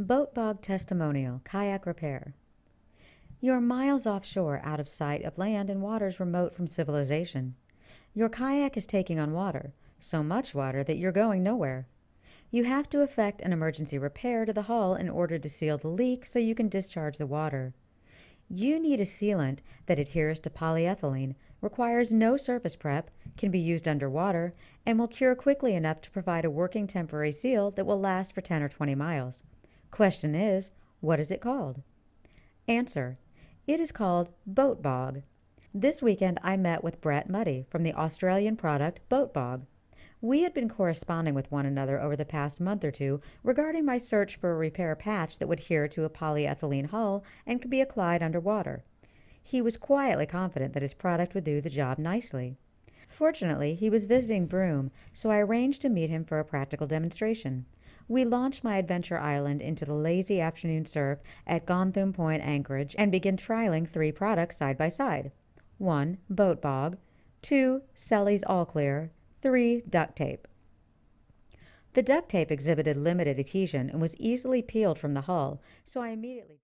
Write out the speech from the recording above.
Boat Bog Testimonial Kayak Repair. You're miles offshore out of sight of land and waters remote from civilization. Your kayak is taking on water, so much water that you're going nowhere. You have to effect an emergency repair to the hull in order to seal the leak so you can discharge the water. You need a sealant that adheres to polyethylene, requires no surface prep, can be used underwater, and will cure quickly enough to provide a working temporary seal that will last for 10 or 20 miles. Question is, what is it called? Answer. It is called Boat Bog. This weekend I met with Brett Muddy from the Australian product Boat Bog. We had been corresponding with one another over the past month or two regarding my search for a repair patch that would adhere to a polyethylene hull and could be applied underwater. He was quietly confident that his product would do the job nicely. Fortunately, he was visiting Broome, so I arranged to meet him for a practical demonstration. We launch my adventure island into the lazy afternoon surf at Gonthum Point, Anchorage, and begin trialing three products side by side 1. Boat Bog, 2. Sally's All Clear, 3. Duct Tape. The duct tape exhibited limited adhesion and was easily peeled from the hull, so I immediately